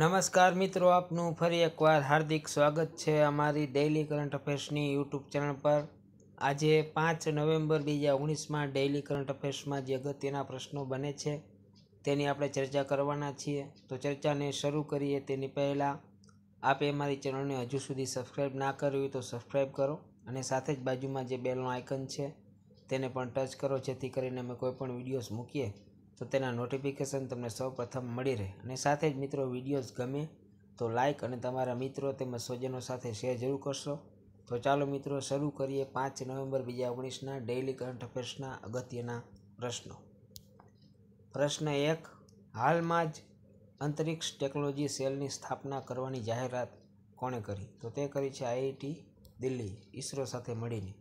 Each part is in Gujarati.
નમસ્કાર મિત્રો આપનું ફરી એકવાર હાર્દિક સ્વાગત છે અમારી ડેઇલી કરંટ અફેર્સની યુટ્યુબ ચેનલ પર આજે પાંચ નવેમ્બર બે હજાર ઓગણીસમાં ડેઇલી કરંટ અફેર્સમાં જે અગત્યના પ્રશ્નો બને છે તેની આપણે ચર્ચા કરવાના છીએ તો ચર્ચાને શરૂ કરીએ તેની પહેલાં આપે મારી ચેનલને હજુ સુધી સબસ્ક્રાઈબ ના કરી હોય તો સબસ્ક્રાઈબ કરો અને સાથે જ બાજુમાં જે બેલનું આઇકન છે તેને પણ ટચ કરો જેથી કરીને અમે કોઈપણ વિડીયોઝ મૂકીએ તો તેના નોટિફિકેશન તમને સૌપ્રથમ મળી રહે અને સાથે જ મિત્રો વિડીયોઝ ગમે તો લાઇક અને તમારા મિત્રો તેમજ સ્વજનો સાથે શેર જરૂર કરશો તો ચાલો મિત્રો શરૂ કરીએ પાંચ નવેમ્બર બીજા ઓગણીસના ડેઇલી કરંટ અફેર્સના અગત્યના પ્રશ્નો પ્રશ્ન એક હાલમાં જ અંતરિક્ષ ટેકનોલોજી સેલની સ્થાપના કરવાની જાહેરાત કોણે કરી તો તે કરી છે આઈઆઈટી દિલ્હી ઇસરો સાથે મળીને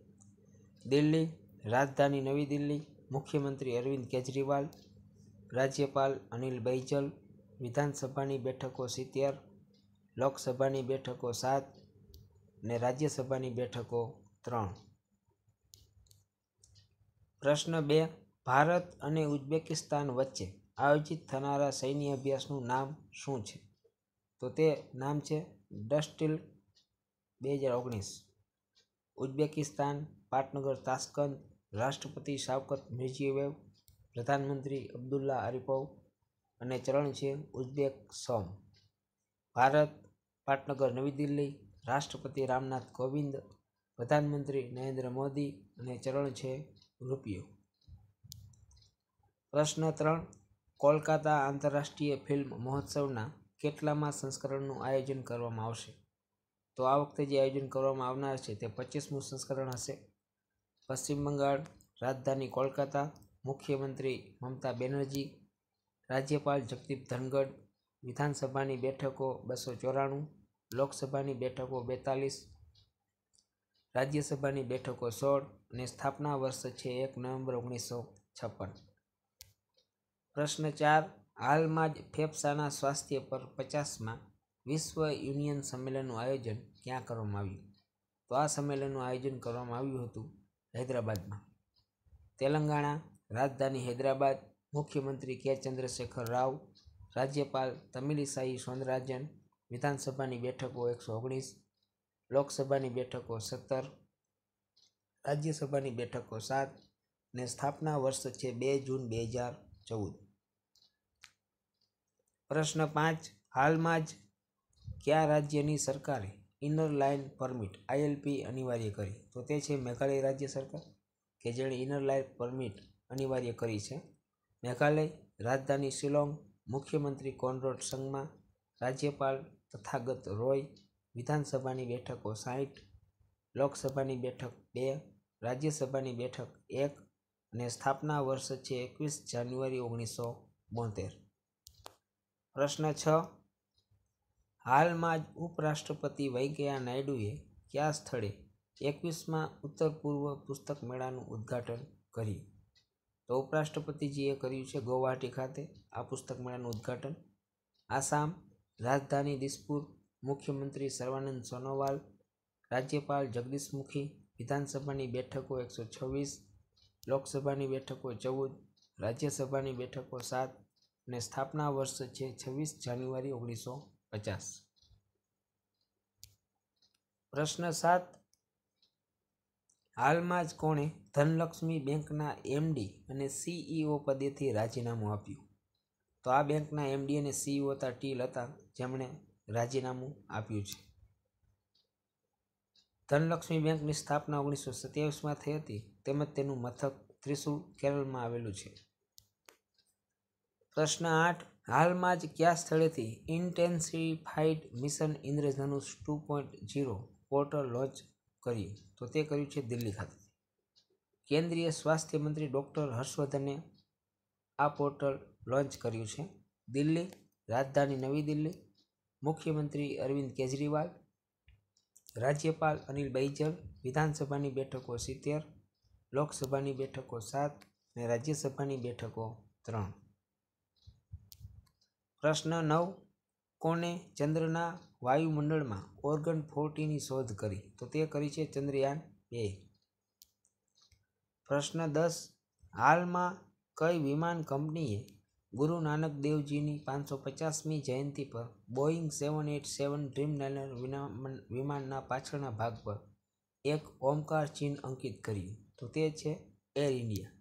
દિલ્હી રાજધાની નવી દિલ્હી મુખ્યમંત્રી અરવિંદ કેજરીવાલ રાજ્યપાલ અનિલ બૈજલ વિધાનસભાની બેઠકો સિત્તેર લોકસભાની બેઠકો સાત અને રાજ્યસભાની બેઠકો ત્રણ પ્રશ્ન બે ભારત અને ઉઝબેકિસ્તાન વચ્ચે આયોજિત થનારા સૈન્ય અભ્યાસનું નામ શું છે તો તે નામ છે ડસ્ટિલ બે હજાર ઓગણીસ ઉઝબેકિસ્તાન પાટનગર તાસ્કંદ રાષ્ટ્રપતિ સાવકત મિર્જીવેવ પ્રધાનમંત્રી અબ્દુલ્લા આરિપોવ અને ચરણ છે ઉઝબેક સોમ ભારત પાટનગર નવી દિલ્હી રાષ્ટ્રપતિ રામનાથ કોવિંદ પ્રધાનમંત્રી નરેન્દ્ર મોદી અને ચરણ છે રૂપિયો પ્રશ્ન ત્રણ કોલકાતા આંતરરાષ્ટ્રીય ફિલ્મ મહોત્સવના કેટલામાં સંસ્કરણનું આયોજન કરવામાં આવશે તો આ વખતે જે આયોજન કરવામાં આવનાર છે તે પચીસમું સંસ્કરણ હશે પશ્ચિમ બંગાળ રાજધાની કોલકાતા મુખ્યમંત્રી મમતા બેનર્જી રાજ્યપાલ જગદીપ ધનગઢ વિધાનસભાની બેઠકો બસો ચોરાણું લોકસભાની બેઠકો બેતાલીસ રાજ્યસભાની બેઠકો સોળ અને સ્થાપના વર્ષ છે એક નવેમ્બર ઓગણીસો છપ્પન પ્રશ્ન ચાર હાલમાં જ ફેફસાના સ્વાસ્થ્ય પર પચાસમાં વિશ્વ યુનિયન સંમેલનનું આયોજન ક્યાં કરવામાં આવ્યું તો આ સંમેલનનું આયોજન કરવામાં આવ્યું હતું હૈદરાબાદમાં તેલંગાણા રાજધાની હૈદરાબાદ મુખ્યમંત્રી કે ચંદ્રશેખર રાવ રાજ્યપાલ તમિલિસાઈ સૌંદરાજન વિધાનસભાની બેઠકો એકસો ઓગણીસ લોકસભાની બેઠકો સત્તર રાજ્યસભાની બેઠકો સાત ને સ્થાપના વર્ષ છે બે જૂન બે હજાર ચૌદ પ્રશ્ન પાંચ હાલમાં જ કયા રાજ્યની સરકારે ઇનર લાઇન પરમિટ આઈએલપી અનિવાર્ય કરી તો તે છે મેઘાલય રાજ્ય સરકાર કે જેણે ઇનર લાઇન પરમિટ અનિવાર્ય કરી છે મેઘાલય રાજધાની શિલોંગ મુખ્યમંત્રી કોનરોડ સંગમા રાજ્યપાલ તથાગત રોય વિધાનસભાની બેઠકો સાહીઠ લોકસભાની બેઠક બે રાજ્યસભાની બેઠક એક અને સ્થાપના વર્ષ છે એકવીસ જાન્યુઆરી ઓગણીસો બોતેર પ્રશ્ન છ હાલમાં જ ઉપરાષ્ટ્રપતિ વૈંકેયા નાયડુએ કયા સ્થળે એકવીસમાં ઉત્તર પૂર્વ પુસ્તક મેળાનું ઉદ્ઘાટન કર્યું તો ઉપરાષ્ટ્રપતિજીએ કર્યું છે ગૌહાટી ખાતે આ પુસ્તક મેળાનું ઉદ્ઘાટન આસામ રાજધાની દિસપુર મુખ્યમંત્રી સર્વાનંદ સોનોવાલ રાજ્યપાલ જગદીશ મુખી વિધાનસભાની બેઠકો એકસો છવ્વીસ લોકસભાની બેઠકો ચૌદ રાજ્યસભાની બેઠકો સાત અને સ્થાપના વર્ષ છે છવ્વીસ જાન્યુઆરી ઓગણીસો પચાસ પ્રશ્ન સાત હાલમાં જ કોણે ધનલક્ષ્મી બેંકના એમડી અને સીઈઓ પદેથી રાજીનામું આપ્યું તો આ બેંકના એમડી અને સીઈઓ હતા ટીલ હતા જેમણે રાજીનામું આપ્યું છે ધનલક્ષ્મી બેંકની સ્થાપના ઓગણીસો સત્યાવીસમાં થઈ હતી તેમજ તેનું મથક ત્રિશુલ કેરળમાં આવેલું છે પ્રશ્ન આઠ હાલમાં જ કયા સ્થળેથી intensified mission Indradhanush two point zero portal launch કરી તો તે કર્યું છે દિલ્હી ખાતે કેન્દ્રીય સ્વાસ્થ્ય મંત્રી ડૉક્ટર હર્ષવર્ધને આ પોર્ટલ લોન્ચ કર્યું છે દિલ્હી રાજધાની નવી દિલ્હી મુખ્યમંત્રી અરવિંદ કેજરીવાલ રાજ્યપાલ અનિલ બૈજલ વિધાનસભાની બેઠકો સિત્તેર લોકસભાની બેઠકો સાત અને રાજ્યસભાની બેઠકો ત્રણ પ્રશ્ન નવ કોને ચંદ્રના વાયુમંડળમાં ઓર્ગન ફોર્ટીની શોધ કરી તો તે કરી છે ચંદ્રયાન બે પ્રશ્ન દસ હાલમાં કઈ વિમાન કંપનીએ ગુરુ નાનક દેવજીની પાંચસો પચાસમી જયંતિ પર બોઈંગ સેવન એટ સેવન ડ્રીમ ડ્રીમલાઇનર વિમાનના પાછળના ભાગ પર એક ઓમકાર ચિહ્ન અંકિત કર્યું તો તે છે એર ઇન્ડિયા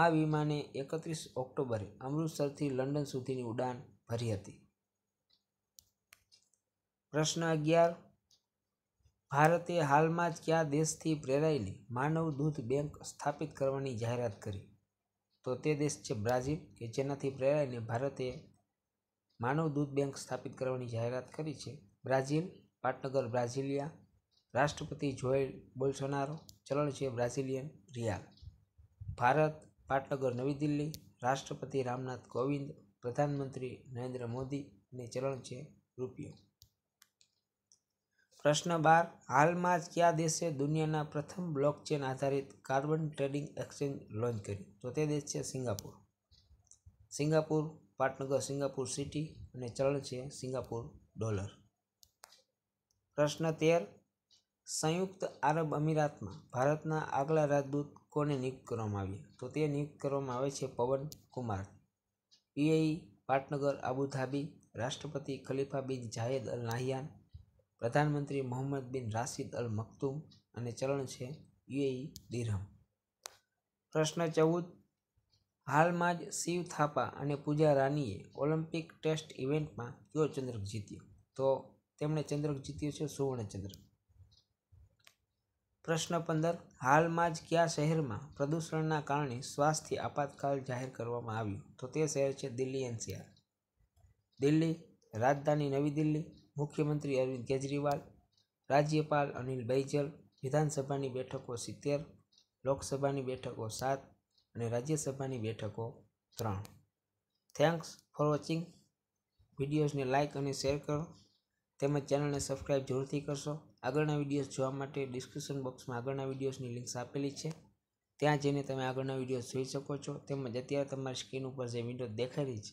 આ વિમાને એકત્રીસ ઓક્ટોબરે અમૃતસરથી લંડન સુધીની ઉડાન ભરી હતી પ્રશ્ન અગિયાર ભારતે હાલમાં જ કયા દેશથી પ્રેરાયેલી માનવ દૂધ બેંક સ્થાપિત કરવાની જાહેરાત કરી તો તે દેશ છે બ્રાઝિલ કે જેનાથી પ્રેરાઈને ભારતે માનવ દૂધ બેંક સ્થાપિત કરવાની જાહેરાત કરી છે બ્રાઝિલ પાટનગર બ્રાઝિલિયા રાષ્ટ્રપતિ જોયેલ બોલ્સોનારો ચલણ છે બ્રાઝિલિયન રિયાલ ભારત પાટનગર નવી દિલ્હી રાષ્ટ્રપતિ રામનાથ કોવિંદ પ્રધાનમંત્રી નરેન્દ્ર મોદી અને ચલણ છે રૂપિયો પ્રશ્ન બાર હાલમાં જ કયા દેશે દુનિયાના પ્રથમ બ્લોકચેન આધારિત કાર્બન ટ્રેડિંગ એક્સચેન્જ લોન્ચ કર્યું તો તે દેશ છે સિંગાપુર સિંગાપુર પાટનગર સિંગાપુર સિટી અને ચલણ છે સિંગાપુર ડોલર પ્રશ્ન તેર સંયુક્ત આરબ અમીરાતમાં ભારતના આગલા રાજદૂત કોને નિયુક્ત કરવામાં આવ્યા તો તે નિયુક્ત કરવામાં આવે છે પવન કુમાર યુએઈ પાટનગર આબુધાબી રાષ્ટ્રપતિ ખલીફા બિન જાહેદ અલ નાહિયાન પ્રધાનમંત્રી મોહમ્મદ બિન રાશિદ અલ મક્તુમ અને ચલણ છે યુએઈ દિરહમ પ્રશ્ન ચૌદ હાલમાં જ શિવ થાપા અને પૂજા રાનીએ ઓલિમ્પિક ટેસ્ટ ઇવેન્ટમાં કયો ચંદ્રક જીત્યો તો તેમણે ચંદ્રક જીત્યો છે સુવર્ણ પ્રશ્ન પંદર હાલમાં જ કયા શહેરમાં પ્રદૂષણના કારણે સ્વાસ્થ્ય આપાતકાલ જાહેર કરવામાં આવ્યું તો તે શહેર છે દિલ્હી એનસીઆર દિલ્હી રાજધાની નવી દિલ્હી મુખ્યમંત્રી અરવિંદ કેજરીવાલ રાજ્યપાલ અનિલ બૈજલ વિધાનસભાની બેઠકો સિત્તેર લોકસભાની બેઠકો સાત અને રાજ્યસભાની બેઠકો ત્રણ થેન્ક્સ ફોર વોચિંગ વિડીયોઝને લાઇક અને શેર કરો તેમજ ચેનલને સબસ્ક્રાઈબ જરૂરથી કરશો આગળના વિડીયોઝ જોવા માટે ડિસ્ક્રિપ્શન બોક્સમાં આગળના વિડીયોઝની લિંક્સ આપેલી છે ત્યાં જઈને તમે આગળના વિડીયો જોઈ શકો છો તેમજ અત્યારે તમારી સ્ક્રીન ઉપર જે વિન્ડો દેખાય રહી છે